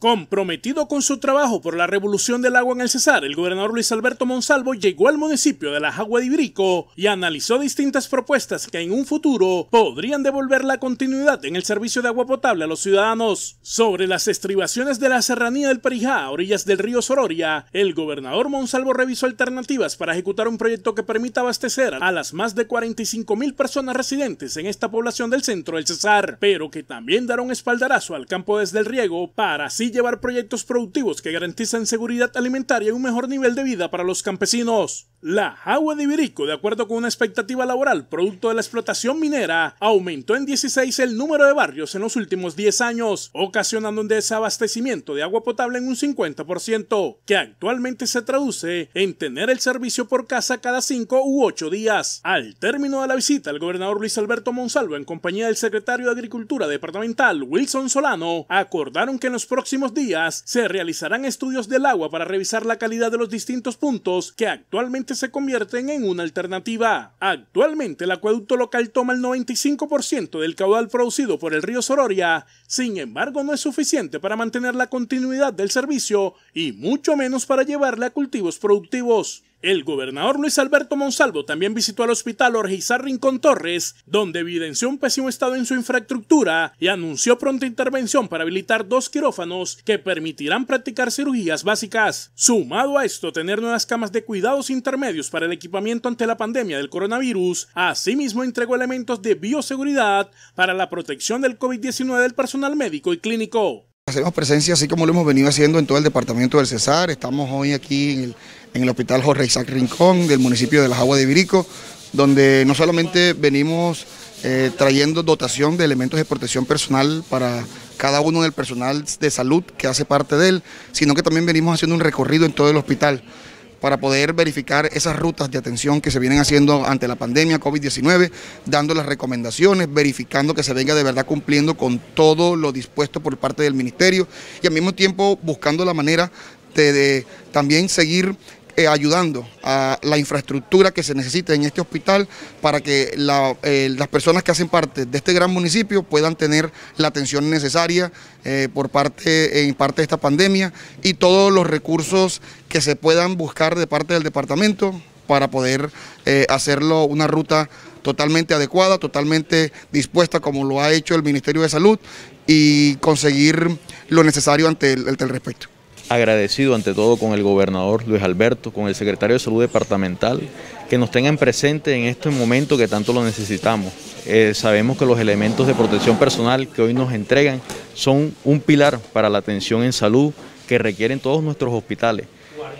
Comprometido con su trabajo por la revolución del agua en el Cesar, el gobernador Luis Alberto Monsalvo llegó al municipio de La Jagua de brico y analizó distintas propuestas que en un futuro podrían devolver la continuidad en el servicio de agua potable a los ciudadanos. Sobre las estribaciones de la serranía del Perijá, a orillas del río Sororia, el gobernador Monsalvo revisó alternativas para ejecutar un proyecto que permita abastecer a las más de 45 mil personas residentes en esta población del centro del Cesar, pero que también dará un espaldarazo al campo desde el riego para así llevar proyectos productivos que garantizan seguridad alimentaria y un mejor nivel de vida para los campesinos. La agua de Ibirico, de acuerdo con una expectativa laboral producto de la explotación minera, aumentó en 16 el número de barrios en los últimos 10 años, ocasionando un desabastecimiento de agua potable en un 50%, que actualmente se traduce en tener el servicio por casa cada 5 u 8 días. Al término de la visita, el gobernador Luis Alberto Monsalvo, en compañía del secretario de Agricultura Departamental Wilson Solano, acordaron que en los próximos días se realizarán estudios del agua para revisar la calidad de los distintos puntos que actualmente se convierten en una alternativa. Actualmente el acueducto local toma el 95% del caudal producido por el río Sororia, sin embargo no es suficiente para mantener la continuidad del servicio y mucho menos para llevarle a cultivos productivos. El gobernador Luis Alberto Monsalvo también visitó al hospital Orgeizar Rincón Torres, donde evidenció un pésimo estado en su infraestructura y anunció pronta intervención para habilitar dos quirófanos que permitirán practicar cirugías básicas. Sumado a esto, tener nuevas camas de cuidados intermedios para el equipamiento ante la pandemia del coronavirus, asimismo entregó elementos de bioseguridad para la protección del COVID-19 del personal médico y clínico. Hacemos presencia así como lo hemos venido haciendo en todo el departamento del Cesar, estamos hoy aquí en el en el Hospital Jorge Isaac Rincón del municipio de Las Aguas de Virico, donde no solamente venimos eh, trayendo dotación de elementos de protección personal para cada uno del personal de salud que hace parte de él, sino que también venimos haciendo un recorrido en todo el hospital para poder verificar esas rutas de atención que se vienen haciendo ante la pandemia COVID-19, dando las recomendaciones, verificando que se venga de verdad cumpliendo con todo lo dispuesto por parte del ministerio y al mismo tiempo buscando la manera de también seguir eh, ayudando a la infraestructura que se necesita en este hospital para que eh, las personas que hacen parte de este gran municipio puedan tener la atención necesaria eh, por parte, en parte de esta pandemia y todos los recursos que se puedan buscar de parte del departamento para poder hacerlo una ruta totalmente adecuada, totalmente dispuesta como lo ha hecho el Ministerio de Salud y conseguir lo necesario ante el respecto agradecido ante todo con el gobernador Luis Alberto, con el secretario de Salud Departamental, que nos tengan presente en este momento que tanto lo necesitamos. Eh, sabemos que los elementos de protección personal que hoy nos entregan son un pilar para la atención en salud que requieren todos nuestros hospitales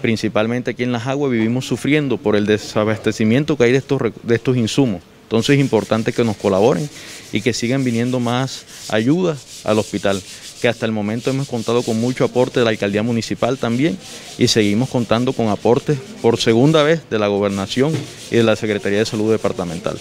principalmente aquí en las aguas, vivimos sufriendo por el desabastecimiento que hay de estos, de estos insumos. Entonces es importante que nos colaboren y que sigan viniendo más ayudas al hospital que hasta el momento hemos contado con mucho aporte de la alcaldía municipal también y seguimos contando con aportes por segunda vez de la gobernación y de la Secretaría de Salud Departamental.